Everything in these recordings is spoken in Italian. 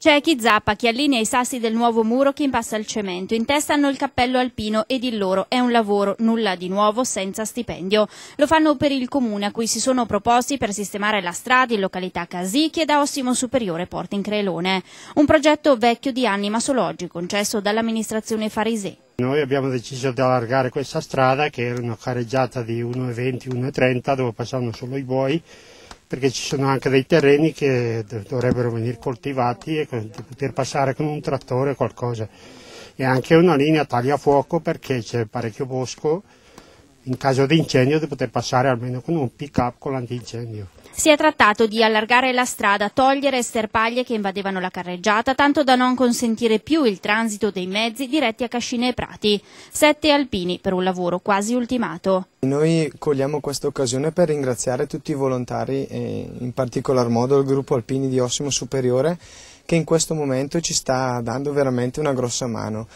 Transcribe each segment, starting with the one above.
C'è chi zappa, chi allinea i sassi del nuovo muro, chi impassa il cemento. In testa hanno il cappello alpino ed il loro è un lavoro, nulla di nuovo, senza stipendio. Lo fanno per il comune a cui si sono proposti per sistemare la strada in località Casichi e da Ossimo Superiore Porta in Crelone. Un progetto vecchio di anni ma solo oggi concesso dall'amministrazione farisee. Noi abbiamo deciso di allargare questa strada che era una careggiata di 1,20-1,30 dove passavano solo i buoi perché ci sono anche dei terreni che dovrebbero venire coltivati e poter passare con un trattore o qualcosa. E anche una linea tagliafuoco perché c'è parecchio bosco, in caso di incendio di poter passare almeno con un pick up con l'antincendio. Si è trattato di allargare la strada, togliere sterpaglie che invadevano la carreggiata, tanto da non consentire più il transito dei mezzi diretti a Cascina e Prati. Sette alpini per un lavoro quasi ultimato. Noi cogliamo questa occasione per ringraziare tutti i volontari, e in particolar modo il gruppo alpini di Ossimo Superiore, che in questo momento ci sta dando veramente una grossa mano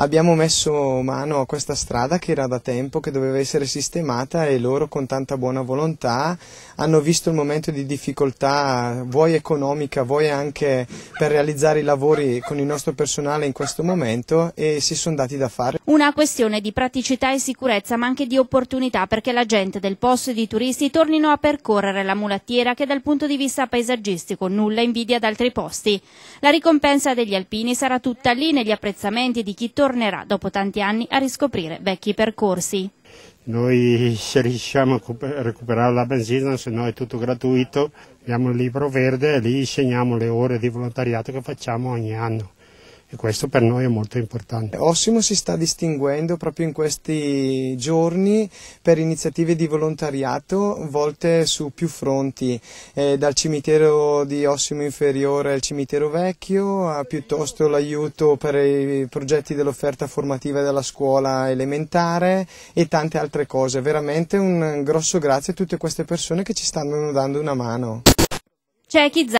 abbiamo messo mano a questa strada che era da tempo, che doveva essere sistemata e loro con tanta buona volontà hanno visto il momento di difficoltà, vuoi economica, vuoi anche per realizzare i lavori con il nostro personale in questo momento e si sono dati da fare. Una questione di praticità e sicurezza ma anche di opportunità perché la gente del posto e i turisti tornino a percorrere la mulattiera che dal punto di vista paesaggistico nulla invidia ad altri posti. La ricompensa degli alpini sarà tutta lì negli apprezzamenti di chi torna tornerà dopo tanti anni a riscoprire vecchi percorsi. Noi se riusciamo a recuperare la benzina, se no è tutto gratuito, abbiamo il libro verde e lì segniamo le ore di volontariato che facciamo ogni anno e questo per noi è molto importante. Ossimo si sta distinguendo proprio in questi giorni per iniziative di volontariato volte su più fronti, eh, dal cimitero di Ossimo Inferiore al cimitero vecchio, a piuttosto l'aiuto per i progetti dell'offerta formativa della scuola elementare e tante altre cose. Veramente un grosso grazie a tutte queste persone che ci stanno dando una mano.